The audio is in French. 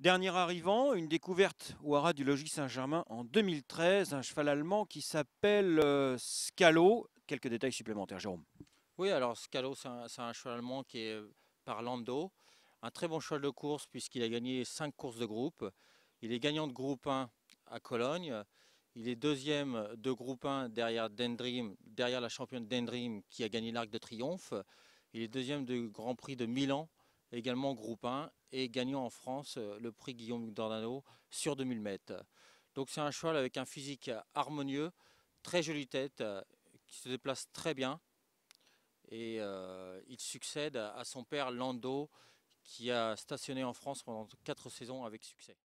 Dernier arrivant, une découverte au haras du logis Saint-Germain en 2013, un cheval allemand qui s'appelle euh, Scalo. Quelques détails supplémentaires, Jérôme. Oui, alors Scalo, c'est un, cheval allemand qui est euh, par Un très bon cheval de course puisqu'il a gagné 5 courses de groupe. Il est gagnant de groupe 1 à Cologne. Il est deuxième de groupe 1 derrière Dendrim, derrière la championne Dendrim qui a gagné l'Arc de Triomphe. Il est deuxième du Grand Prix de Milan également groupe 1 et gagnant en France euh, le prix Guillaume Dordano sur 2000 mètres. Donc c'est un cheval avec un physique harmonieux, très jolie tête, euh, qui se déplace très bien. Et euh, il succède à son père Lando, qui a stationné en France pendant quatre saisons avec succès.